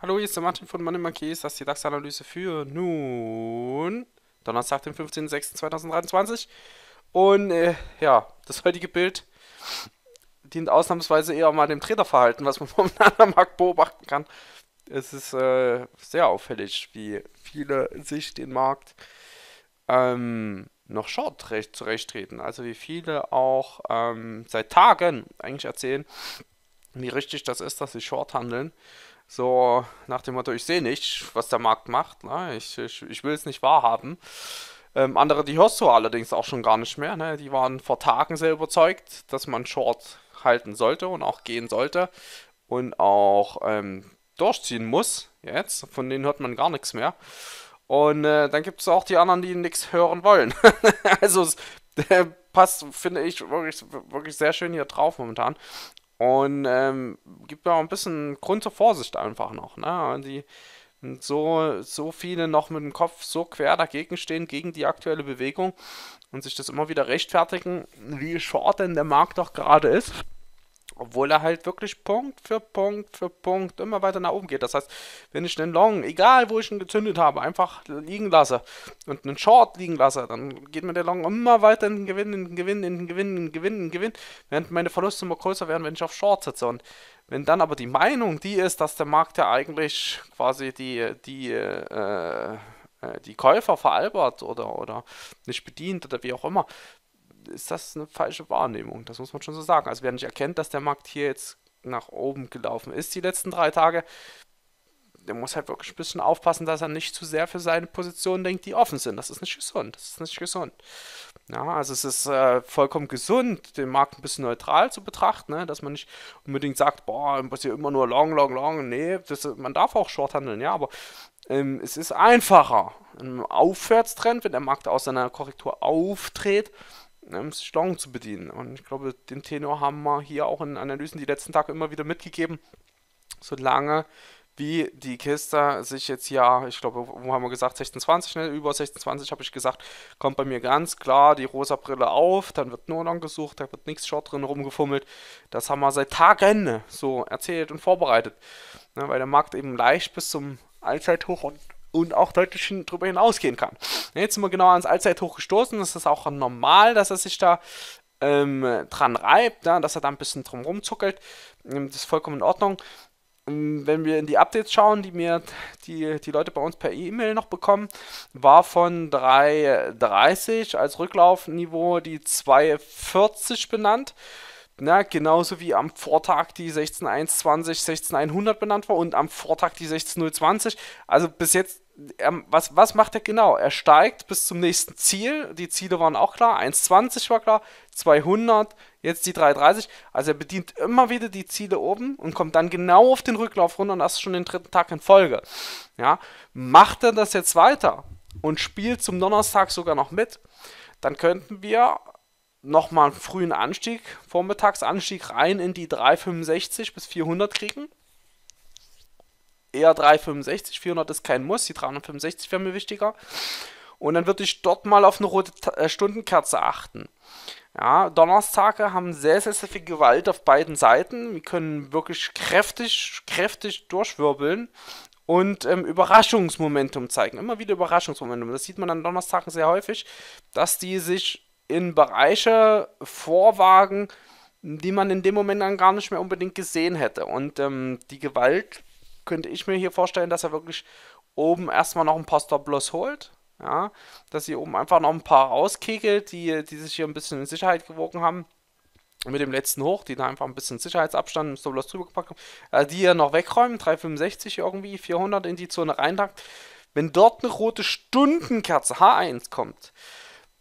Hallo, hier ist der Martin von Money das ist die DAX-Analyse für nun Donnerstag, den 15.06.2023. Und äh, ja, das heutige Bild dient ausnahmsweise eher mal dem Traderverhalten, was man vom am Markt beobachten kann. Es ist äh, sehr auffällig, wie viele sich den Markt ähm, noch Short zurechttreten. Also wie viele auch ähm, seit Tagen eigentlich erzählen, wie richtig das ist, dass sie Short handeln. So nach dem Motto, ich sehe nicht, was der Markt macht. Ne? Ich, ich, ich will es nicht wahrhaben. Ähm, andere, die hörst du allerdings auch schon gar nicht mehr. Ne? Die waren vor Tagen sehr überzeugt, dass man Short halten sollte und auch gehen sollte und auch ähm, durchziehen muss. Jetzt, von denen hört man gar nichts mehr. Und äh, dann gibt es auch die anderen, die nichts hören wollen. also es äh, passt, finde ich, wirklich, wirklich sehr schön hier drauf momentan. Und ähm, gibt ja auch ein bisschen Grund zur Vorsicht einfach noch. Ne? Die, so, so viele noch mit dem Kopf so quer dagegen stehen, gegen die aktuelle Bewegung und sich das immer wieder rechtfertigen, wie short denn der Markt doch gerade ist. Obwohl er halt wirklich Punkt für Punkt für Punkt immer weiter nach oben geht. Das heißt, wenn ich einen Long, egal wo ich ihn gezündet habe, einfach liegen lasse und einen Short liegen lasse, dann geht mir der Long immer weiter in den Gewinn, in den Gewinn, in den Gewinn, in den Gewinn, in den Gewinn, während meine Verluste immer größer werden, wenn ich auf Short sitze. Und wenn dann aber die Meinung die ist, dass der Markt ja eigentlich quasi die, die, äh, äh die Käufer veralbert oder, oder nicht bedient oder wie auch immer, ist das eine falsche Wahrnehmung. Das muss man schon so sagen. Also wer nicht erkennt, dass der Markt hier jetzt nach oben gelaufen ist die letzten drei Tage, der muss halt wirklich ein bisschen aufpassen, dass er nicht zu sehr für seine Positionen denkt, die offen sind. Das ist nicht gesund. Das ist nicht gesund. Ja, also es ist äh, vollkommen gesund, den Markt ein bisschen neutral zu betrachten, ne? dass man nicht unbedingt sagt, boah, muss hier immer nur long, long, long. Nee, das, man darf auch short handeln, ja, aber ähm, es ist einfacher. Im Aufwärtstrend, wenn der Markt aus seiner Korrektur auftritt, ne, Steuerung zu bedienen. Und ich glaube, den Tenor haben wir hier auch in Analysen die letzten Tage immer wieder mitgegeben. Solange wie die Kiste sich jetzt ja, ich glaube, wo haben wir gesagt, 26, ne? über 26 habe ich gesagt, kommt bei mir ganz klar die rosa Brille auf, dann wird nur noch gesucht, da wird nichts Short drin rumgefummelt. Das haben wir seit Tagen so erzählt und vorbereitet, ne? weil der Markt eben leicht bis zum Allzeithoch und und auch deutlich drüber hinausgehen kann. Jetzt sind wir genau ans Allzeithoch gestoßen. Das ist auch normal, dass er sich da ähm, dran reibt, ja, dass er da ein bisschen drum rumzuckelt. Ähm, das ist vollkommen in Ordnung. Ähm, wenn wir in die Updates schauen, die mir die, die Leute bei uns per E-Mail noch bekommen, war von 3,30 als Rücklaufniveau die 2,40 benannt. Na, genauso wie am Vortag die 16.120, 16.100 benannt war und am Vortag die 16.020. Also bis jetzt ähm, was, was macht er genau? Er steigt bis zum nächsten Ziel. Die Ziele waren auch klar. 1,20 war klar, 200, jetzt die 3,30. Also er bedient immer wieder die Ziele oben und kommt dann genau auf den Rücklauf runter und das ist schon den dritten Tag in Folge. Ja, macht er das jetzt weiter und spielt zum Donnerstag sogar noch mit, dann könnten wir nochmal einen frühen Anstieg, Vormittagsanstieg rein in die 365 bis 400 kriegen eher 365. 400 ist kein Muss, die 365 wäre mir wichtiger. Und dann würde ich dort mal auf eine rote Ta äh, Stundenkerze achten. Ja, Donnerstage haben sehr, sehr, sehr viel Gewalt auf beiden Seiten. Wir können wirklich kräftig, kräftig durchwirbeln und ähm, Überraschungsmomentum zeigen. Immer wieder Überraschungsmomentum. Das sieht man an Donnerstagen sehr häufig, dass die sich in Bereiche vorwagen, die man in dem Moment dann gar nicht mehr unbedingt gesehen hätte. Und ähm, die Gewalt könnte ich mir hier vorstellen, dass er wirklich oben erstmal noch ein paar Stop-Loss holt. Ja, dass sie oben einfach noch ein paar rauskegelt, die, die sich hier ein bisschen in Sicherheit gewogen haben. Mit dem letzten Hoch, die da einfach ein bisschen Sicherheitsabstand im Stop-Loss drüber gepackt haben. Also die hier noch wegräumen, 365 irgendwie, 400 in die Zone reinpackt. Wenn dort eine rote Stundenkerze H1 kommt,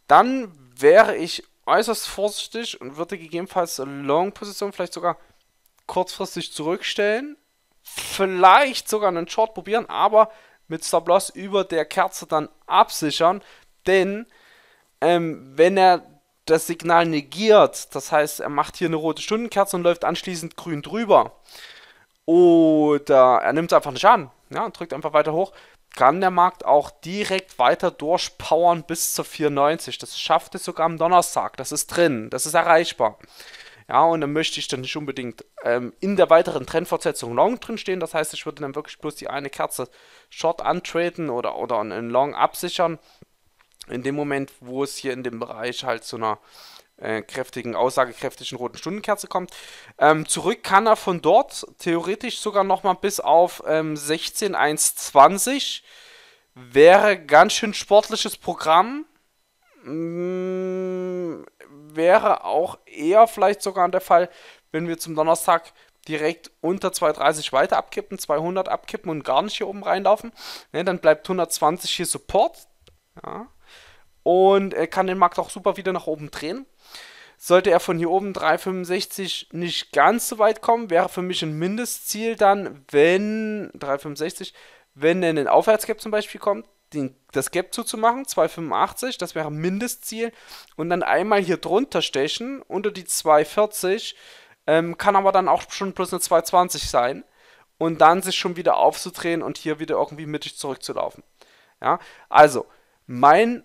dann wäre ich äußerst vorsichtig und würde gegebenenfalls Long-Position vielleicht sogar kurzfristig zurückstellen, vielleicht sogar einen Short probieren, aber mit Stop Loss über der Kerze dann absichern, denn ähm, wenn er das Signal negiert, das heißt, er macht hier eine rote Stundenkerze und läuft anschließend grün drüber, oder er nimmt es einfach nicht an, ja, drückt einfach weiter hoch, kann der Markt auch direkt weiter durchpowern bis zur 94? Das schafft es sogar am Donnerstag. Das ist drin, das ist erreichbar. Ja, und dann möchte ich dann nicht unbedingt ähm, in der weiteren Trendfortsetzung Long drin stehen. Das heißt, ich würde dann wirklich bloß die eine Kerze Short antreten oder, oder einen Long absichern. In dem Moment, wo es hier in dem Bereich halt zu einer äh, kräftigen, aussagekräftigen roten Stundenkerze kommt. Ähm, zurück kann er von dort theoretisch sogar nochmal bis auf ähm, 16.1.20. Wäre ganz schön sportliches Programm. Mm, wäre auch eher vielleicht sogar der Fall, wenn wir zum Donnerstag direkt unter 230 weiter abkippen, 200 abkippen und gar nicht hier oben reinlaufen. Ne, dann bleibt 120 hier Support. Ja. Und er kann den Markt auch super wieder nach oben drehen. Sollte er von hier oben 365 nicht ganz so weit kommen, wäre für mich ein Mindestziel dann, wenn 365, wenn er in den Aufwärtsgap zum Beispiel kommt, den, das Gap zuzumachen, 285, das wäre Mindestziel, und dann einmal hier drunter stechen, unter die 240, ähm, kann aber dann auch schon plus eine 220 sein, und dann sich schon wieder aufzudrehen und hier wieder irgendwie mittig zurückzulaufen. Ja, also, mein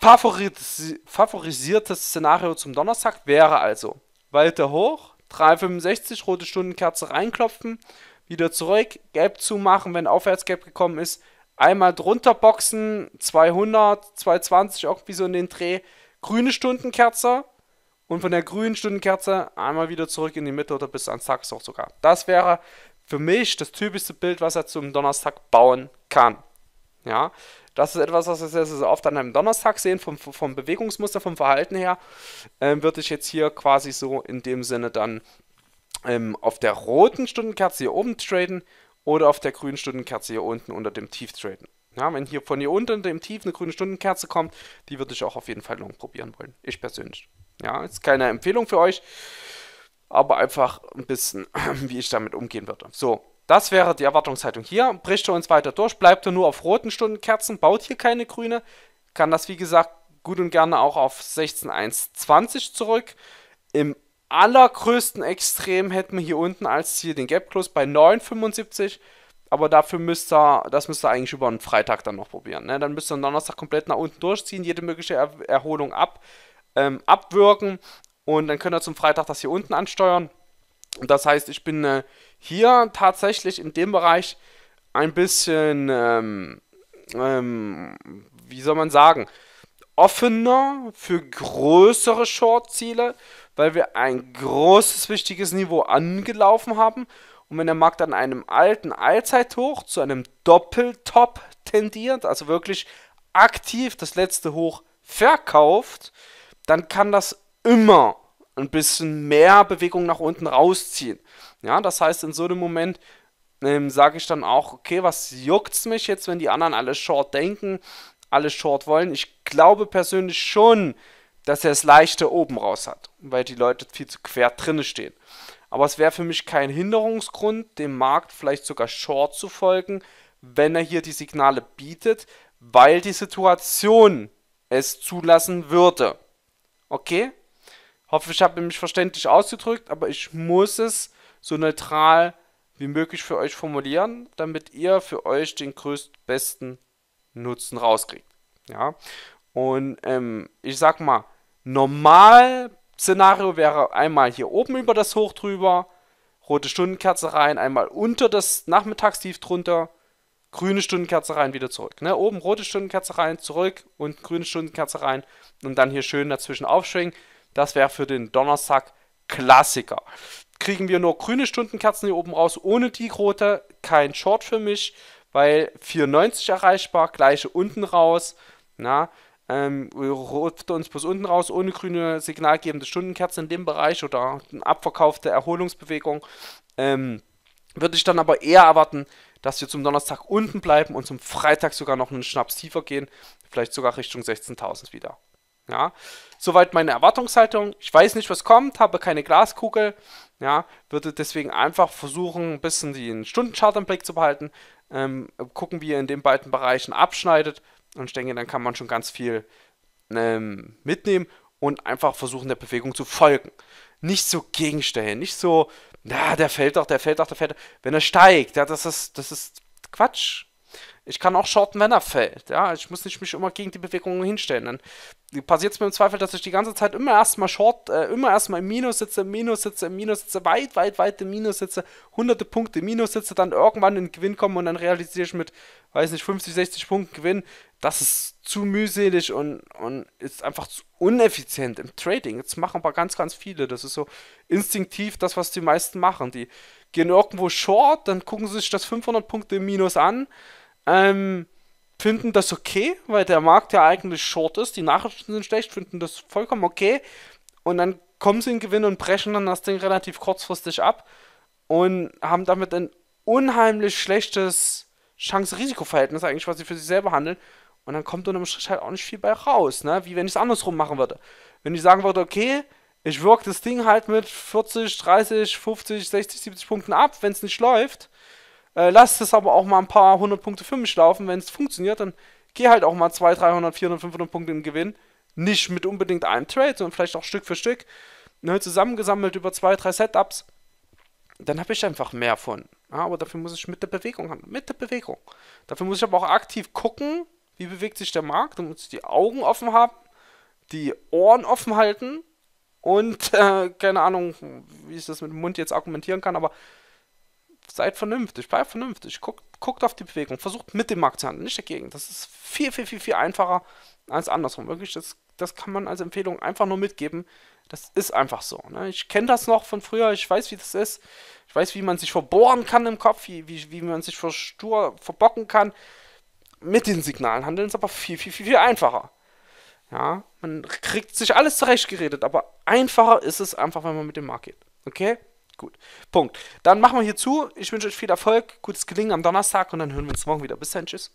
favorisiertes Szenario zum Donnerstag wäre also, weiter hoch, 365, rote Stundenkerze reinklopfen, wieder zurück, gelb zumachen, wenn Aufwärtsgelb gekommen ist, Einmal drunter boxen, 200, 220, irgendwie so in den Dreh. Grüne Stundenkerze. Und von der grünen Stundenkerze einmal wieder zurück in die Mitte oder bis ans Tageshoch sogar. Das wäre für mich das typischste Bild, was er zum Donnerstag bauen kann. Ja, das ist etwas, was wir sehr, sehr oft an einem Donnerstag sehen, vom, vom Bewegungsmuster, vom Verhalten her, äh, würde ich jetzt hier quasi so in dem Sinne dann ähm, auf der roten Stundenkerze hier oben traden oder auf der grünen Stundenkerze hier unten unter dem Tief traden. Ja, wenn hier von hier unten dem Tief eine grüne Stundenkerze kommt, die würde ich auch auf jeden Fall long probieren wollen. Ich persönlich. Ja, ist keine Empfehlung für euch, aber einfach ein bisschen, wie ich damit umgehen würde. So, das wäre die Erwartungshaltung hier. Bricht er uns weiter durch, bleibt er nur auf roten Stundenkerzen, baut hier keine grüne, kann das wie gesagt gut und gerne auch auf 16.1.20 zurück. Im allergrößten Extrem hätten wir hier unten als hier den Gap Close bei 9,75. Aber dafür müsst ihr, das müsst ihr eigentlich über einen Freitag dann noch probieren. Ne? Dann müsst ihr am Donnerstag komplett nach unten durchziehen, jede mögliche er Erholung ab, ähm, abwirken. Und dann könnt ihr zum Freitag das hier unten ansteuern. Und das heißt, ich bin äh, hier tatsächlich in dem Bereich ein bisschen, ähm, ähm, wie soll man sagen, offener für größere Short-Ziele weil wir ein großes, wichtiges Niveau angelaufen haben. Und wenn der Markt an einem alten Allzeithoch zu einem Doppeltop tendiert, also wirklich aktiv das letzte Hoch verkauft, dann kann das immer ein bisschen mehr Bewegung nach unten rausziehen. Ja, das heißt, in so einem Moment ähm, sage ich dann auch, okay, was juckt es mich jetzt, wenn die anderen alle Short denken, alle Short wollen? Ich glaube persönlich schon, dass er es leichter oben raus hat, weil die Leute viel zu quer drinne stehen. Aber es wäre für mich kein Hinderungsgrund, dem Markt vielleicht sogar Short zu folgen, wenn er hier die Signale bietet, weil die Situation es zulassen würde. Okay? Hoffe, ich habe mich verständlich ausgedrückt, aber ich muss es so neutral wie möglich für euch formulieren, damit ihr für euch den größtbesten Nutzen rauskriegt. Ja? Und ähm, ich sag mal, Normal-Szenario wäre einmal hier oben über das Hoch drüber, rote Stundenkerze rein, einmal unter das Nachmittagstief drunter, grüne Stundenkerze rein, wieder zurück. Ne? Oben rote Stundenkerze rein, zurück und grüne Stundenkerze rein und dann hier schön dazwischen aufschwingen. Das wäre für den Donnerstag Klassiker. Kriegen wir nur grüne Stundenkerzen hier oben raus, ohne die rote, kein Short für mich, weil 4,90 erreichbar, gleiche unten raus. Na, ähm, ruft uns bloß unten raus, ohne grüne signalgebende Stundenkerze in dem Bereich oder eine abverkaufte Erholungsbewegung. Ähm, würde ich dann aber eher erwarten, dass wir zum Donnerstag unten bleiben und zum Freitag sogar noch einen Schnaps tiefer gehen, vielleicht sogar Richtung 16.000 wieder. Ja, soweit meine Erwartungshaltung. Ich weiß nicht, was kommt, habe keine Glaskugel. Ja, würde deswegen einfach versuchen, ein bisschen den Stundenchart im Blick zu behalten, ähm, gucken, wie ihr in den beiden Bereichen abschneidet, und ich denke, dann kann man schon ganz viel ähm, mitnehmen und einfach versuchen, der Bewegung zu folgen. Nicht so gegenstellen, nicht so, na, der fällt doch, der fällt doch, der fällt doch. Wenn er steigt, ja, das ist, das ist Quatsch. Ich kann auch shorten, wenn er fällt. Ja, ich muss nicht mich immer gegen die Bewegung hinstellen. Dann passiert es mir im Zweifel, dass ich die ganze Zeit immer erstmal short, äh, immer erstmal im Minus sitze, im Minus sitze, im Minus sitze, weit, weit, weit im Minus sitze, hunderte Punkte im Minus sitze, dann irgendwann in den Gewinn komme und dann realisiere ich mit, weiß nicht, 50, 60 Punkten Gewinn. Das ist zu mühselig und, und ist einfach zu uneffizient im Trading. Jetzt machen aber ganz, ganz viele. Das ist so instinktiv das, was die meisten machen. Die gehen irgendwo short, dann gucken sie sich das 500 Punkte im Minus an. Ähm, finden das okay, weil der Markt ja eigentlich short ist, die Nachrichten sind schlecht, finden das vollkommen okay und dann kommen sie in Gewinn und brechen dann das Ding relativ kurzfristig ab und haben damit ein unheimlich schlechtes Chance-Risiko-Verhältnis eigentlich, was sie für sich selber handeln und dann kommt unterm Strich halt auch nicht viel bei raus, ne? wie wenn ich es andersrum machen würde. Wenn ich sagen würde, okay, ich wirke das Ding halt mit 40, 30, 50, 60, 70 Punkten ab, wenn es nicht läuft, äh, lasst es aber auch mal ein paar hundert Punkte für mich laufen. Wenn es funktioniert, dann geh halt auch mal 200, 300, 400, 500 Punkte in Gewinn. Nicht mit unbedingt einem Trade, sondern vielleicht auch Stück für Stück. Ne, zusammengesammelt über zwei, drei Setups. Dann habe ich einfach mehr von. Ja, aber dafür muss ich mit der Bewegung haben. Mit der Bewegung. Dafür muss ich aber auch aktiv gucken, wie bewegt sich der Markt. Dann muss ich die Augen offen haben, die Ohren offen halten und äh, keine Ahnung, wie ich das mit dem Mund jetzt argumentieren kann, aber Seid vernünftig, bleibt vernünftig, guckt, guckt auf die Bewegung, versucht mit dem Markt zu handeln, nicht dagegen. Das ist viel, viel, viel, viel einfacher als andersrum. Wirklich, das, das kann man als Empfehlung einfach nur mitgeben. Das ist einfach so. Ne? Ich kenne das noch von früher, ich weiß, wie das ist. Ich weiß, wie man sich verbohren kann im Kopf, wie, wie, wie man sich vor stur verbocken kann. Mit den Signalen handeln ist aber viel, viel, viel, viel einfacher. Ja, man kriegt sich alles zurechtgeredet, aber einfacher ist es einfach, wenn man mit dem Markt geht. Okay? Gut. Punkt. Dann machen wir hier zu. Ich wünsche euch viel Erfolg, gutes Gelingen am Donnerstag und dann hören wir uns morgen wieder. Bis dann. Tschüss.